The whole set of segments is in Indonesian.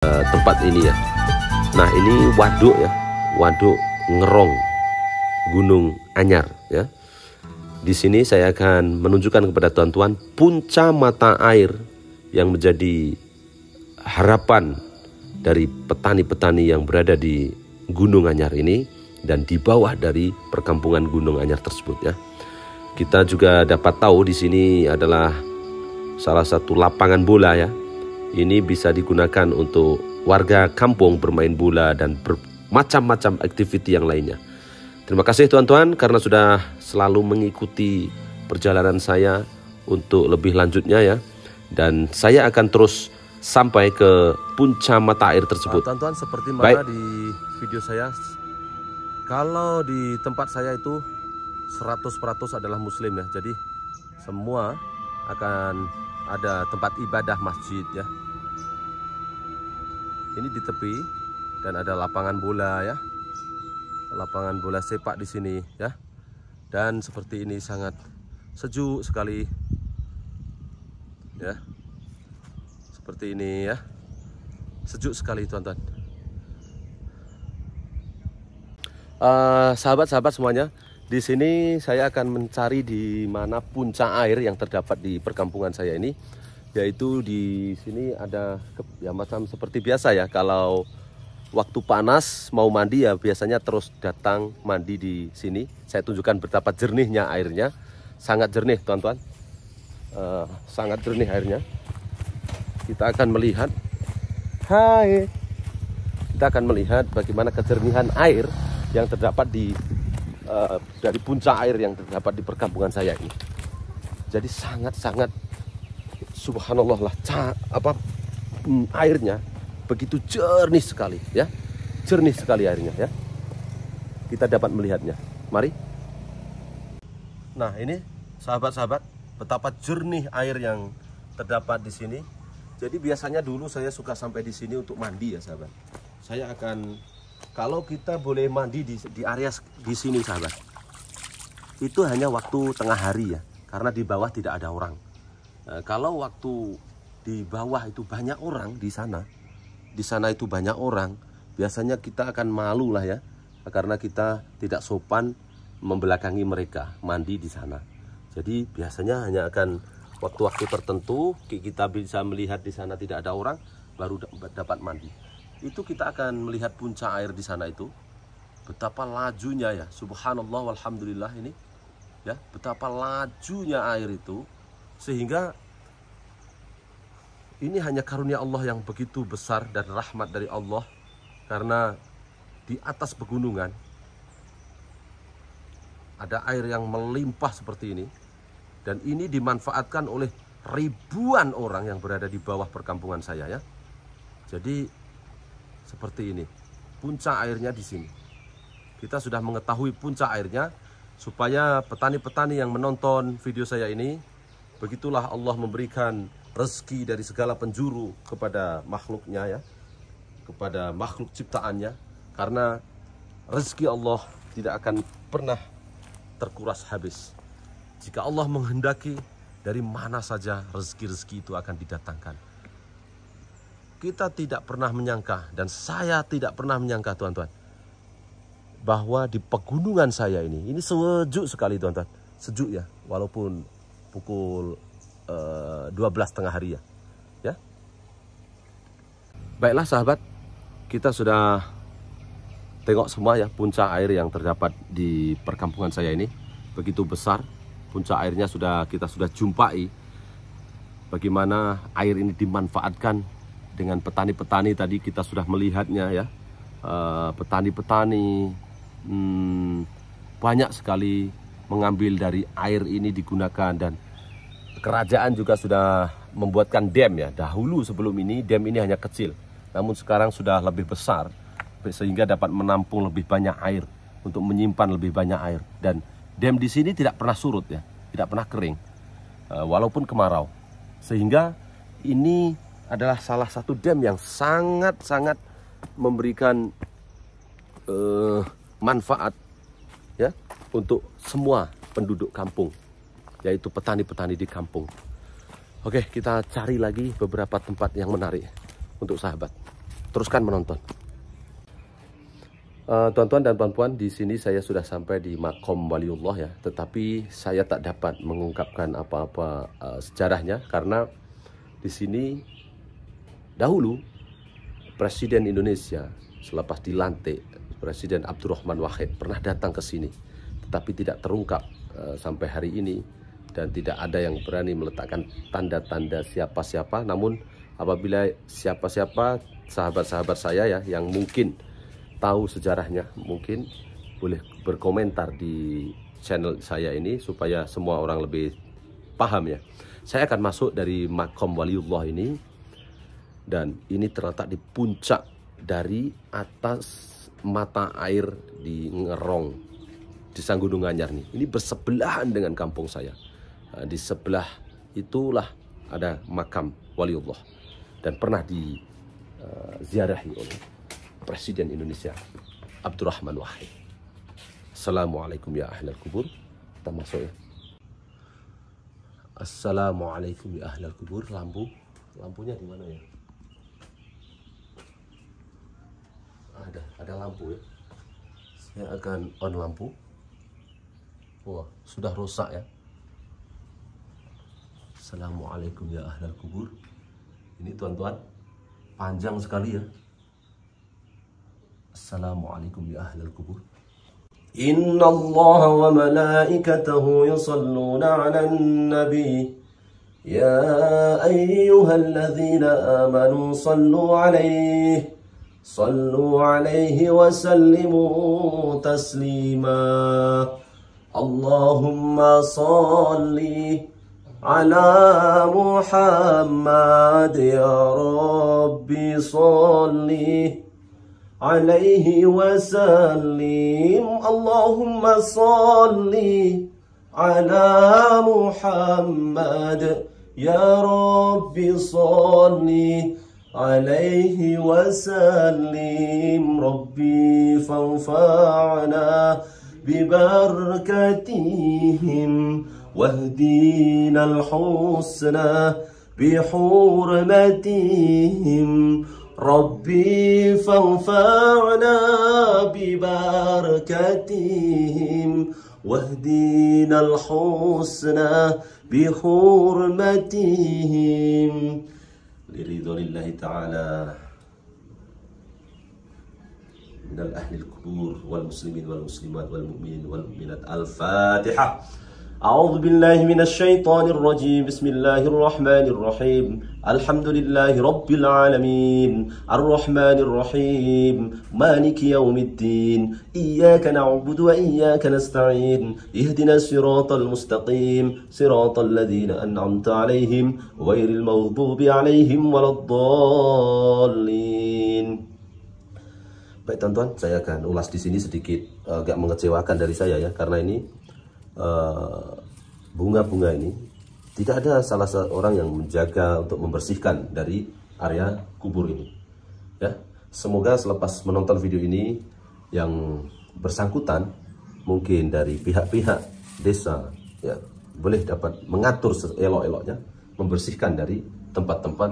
Eh, tempat ini ya. Nah ini waduk ya, waduk ngerong Gunung Anyar ya. Di sini saya akan menunjukkan kepada tuan-tuan punca mata air yang menjadi harapan dari petani-petani yang berada di Gunung Anyar ini dan di bawah dari perkampungan Gunung Anyar tersebut ya. Kita juga dapat tahu di sini adalah salah satu lapangan bola ya ini bisa digunakan untuk warga kampung bermain bola dan bermacam-macam aktiviti yang lainnya. Terima kasih tuan-tuan karena sudah selalu mengikuti perjalanan saya untuk lebih lanjutnya ya. Dan saya akan terus sampai ke punca mata air tersebut. Ah, tuan-tuan seperti mana Baik. di video saya, kalau di tempat saya itu 100% adalah muslim ya. Jadi semua akan ada tempat ibadah masjid ya. Ini di tepi dan ada lapangan bola ya. Lapangan bola sepak di sini ya. Dan seperti ini sangat sejuk sekali. Ya. Seperti ini ya. Sejuk sekali tuan-tuan. sahabat eh, sahabat-sahabat semuanya, di sini saya akan mencari di mana puncak air yang terdapat di perkampungan saya ini yaitu di sini ada ya macam seperti biasa ya kalau waktu panas mau mandi ya biasanya terus datang mandi di sini saya tunjukkan betapa jernihnya airnya sangat jernih tuan-tuan uh, sangat jernih airnya kita akan melihat hai kita akan melihat bagaimana kejernihan air yang terdapat di uh, dari puncak air yang terdapat di perkampungan saya ini jadi sangat-sangat subhanallah lah ca, apa mm, airnya begitu jernih sekali ya. Jernih sekali airnya ya. Kita dapat melihatnya. Mari. Nah, ini sahabat-sahabat betapa jernih air yang terdapat di sini. Jadi biasanya dulu saya suka sampai di sini untuk mandi ya, sahabat. Saya akan kalau kita boleh mandi di, di area di sini, sahabat. Itu hanya waktu tengah hari ya, karena di bawah tidak ada orang. Eh, kalau waktu di bawah itu banyak orang di sana, di sana itu banyak orang, biasanya kita akan malu lah ya, karena kita tidak sopan membelakangi mereka mandi di sana. Jadi biasanya hanya akan waktu-waktu tertentu kita bisa melihat di sana tidak ada orang baru dapat mandi. Itu kita akan melihat puncak air di sana itu betapa lajunya ya subhanallah walhamdulillah ini ya betapa lajunya air itu sehingga ini hanya karunia Allah yang begitu besar dan rahmat dari Allah karena di atas pegunungan ada air yang melimpah seperti ini dan ini dimanfaatkan oleh ribuan orang yang berada di bawah perkampungan saya ya. Jadi seperti ini. Puncak airnya di sini. Kita sudah mengetahui puncak airnya supaya petani-petani yang menonton video saya ini Begitulah Allah memberikan rezeki dari segala penjuru kepada makhluknya ya. Kepada makhluk ciptaannya. Karena rezeki Allah tidak akan pernah terkuras habis. Jika Allah menghendaki dari mana saja rezeki-rezeki itu akan didatangkan. Kita tidak pernah menyangka dan saya tidak pernah menyangka tuan-tuan bahwa di pegunungan saya ini, ini sejuk sekali tuan-tuan, sejuk ya, walaupun pukul uh, 12 tengah hari ya. Ya. Baiklah sahabat, kita sudah tengok semua ya puncak air yang terdapat di perkampungan saya ini begitu besar. Puncak airnya sudah kita sudah jumpai bagaimana air ini dimanfaatkan dengan petani-petani tadi kita sudah melihatnya ya. Eh, petani-petani uh, hmm, banyak sekali mengambil dari air ini digunakan dan kerajaan juga sudah membuatkan dam ya. Dahulu sebelum ini dam ini hanya kecil, namun sekarang sudah lebih besar sehingga dapat menampung lebih banyak air untuk menyimpan lebih banyak air dan dam di sini tidak pernah surut ya, tidak pernah kering eh, walaupun kemarau. Sehingga ini adalah salah satu dam yang sangat-sangat memberikan uh, manfaat untuk semua penduduk kampung, yaitu petani-petani di kampung. Oke, kita cari lagi beberapa tempat yang menarik untuk sahabat. Teruskan menonton. Eh, tuan-tuan uh, dan puan-puan, di sini saya sudah sampai di makom waliullah ya, tetapi saya tak dapat mengungkapkan apa-apa uh, sejarahnya karena di sini dahulu Presiden Indonesia selepas dilantik Presiden Abdurrahman Wahid pernah datang ke sini tapi tidak terungkap eh, sampai hari ini dan tidak ada yang berani meletakkan tanda-tanda siapa-siapa namun apabila siapa-siapa sahabat-sahabat saya ya yang mungkin tahu sejarahnya mungkin boleh berkomentar di channel saya ini supaya semua orang lebih paham ya. Saya akan masuk dari makom waliullah ini dan ini terletak di puncak dari atas mata air di Ngerong di Sanggunung Anyar nih. Ini bersebelahan dengan kampung saya. Eh, di sebelah itulah ada makam waliullah dan pernah diziarahi eh, uh, oleh Presiden Indonesia Abdurrahman Wahid. Assalamualaikum ya ahlal kubur. Kita masuk ya. Assalamualaikum ya ahlal kubur. Lampu, lampunya di mana ya? Ada, ada lampu ya. Saya akan on lampu. Wah, sudah rusak ya. Assalamualaikum ya ahlal kubur. Ini tuan-tuan, panjang sekali ya. Assalamualaikum ya ahlal kubur. Inna Allah wa malaikatahu yusalluna ala nabi. Ya ayyuhal ladhina amanu sallu صلوا Sallu alaihi wa sallimu taslimah اللهم صل على محمد يا ربي صل عليه وسلم اللهم صل على محمد يا ربي صل عليه وسلم ربي فانفعنا ببركتهم واهدينا الحسنى بحرمتهم ربي فانفعنا ببركتهم واهدينا الحسنى بحرمتهم لرضا الله تعالى من الأهل الكبور والمسلمين والمسلمات والمؤمنين والمؤمنات الفاتحة أعوذ بالله من الشيطان الرجيم بسم الله الرحمن الرحيم الحمد لله رب العالمين الرحمن الرحيم مالك يوم الدين إياك نعبد وإياك نستعين اهدنا الصراط المستقيم صراط الذين أنعمت عليهم غير المغضوب عليهم ولا الضالين Baik teman-teman, saya akan ulas di sini sedikit eh, agak mengecewakan dari saya ya karena ini eh, bunga-bunga uh, ini tidak ada salah seorang yang menjaga untuk membersihkan dari area kubur ini. Ya, semoga selepas menonton video ini yang bersangkutan mungkin dari pihak-pihak desa ya boleh dapat mengatur elok-eloknya membersihkan dari tempat-tempat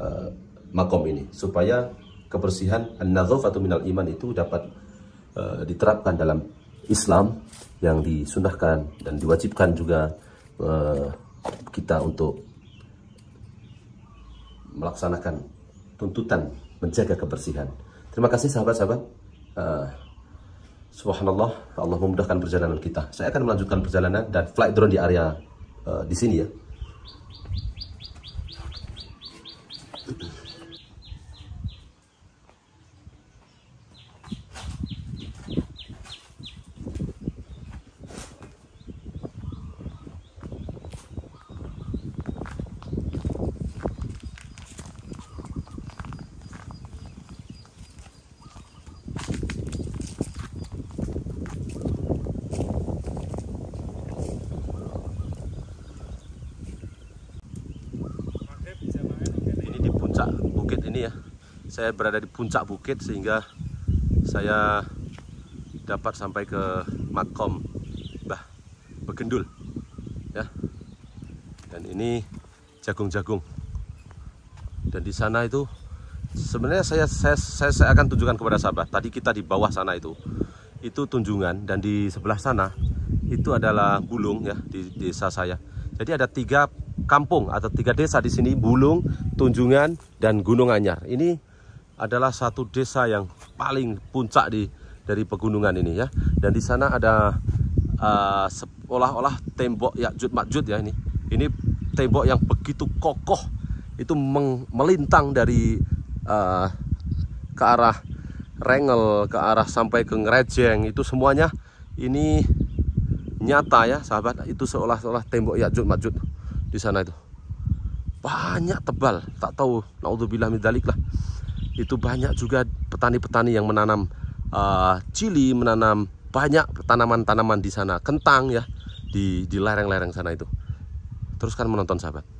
uh, makom ini supaya kebersihan an atau minal iman itu dapat uh, diterapkan dalam Islam yang disunahkan dan diwajibkan juga uh, kita untuk melaksanakan tuntutan menjaga kebersihan. Terima kasih sahabat-sahabat. Uh, subhanallah, Allah memudahkan perjalanan kita. Saya akan melanjutkan perjalanan dan flight drone di area uh, di sini ya. puncak bukit ini ya saya berada di puncak bukit sehingga saya dapat sampai ke makom bah Begendul ya dan ini jagung-jagung dan di sana itu sebenarnya saya, saya saya saya akan tunjukkan kepada sahabat tadi kita di bawah sana itu itu tunjungan dan di sebelah sana itu adalah Bulung ya di desa saya jadi ada tiga kampung atau tiga desa di sini Bulung Tunjungan, dan Gunung Anyar. Ini adalah satu desa yang paling puncak di dari pegunungan ini ya. Dan di sana ada uh, seolah-olah tembok Yakjud majut ya ini. Ini tembok yang begitu kokoh itu melintang dari uh, ke arah Rengel, ke arah sampai ke Ngerejeng itu semuanya ini nyata ya sahabat itu seolah-olah tembok yakjut majut di sana itu banyak tebal tak tahu naudzubillah midalik lah itu banyak juga petani-petani yang menanam uh, cili menanam banyak tanaman-tanaman di sana kentang ya di di lereng-lereng sana itu teruskan menonton sahabat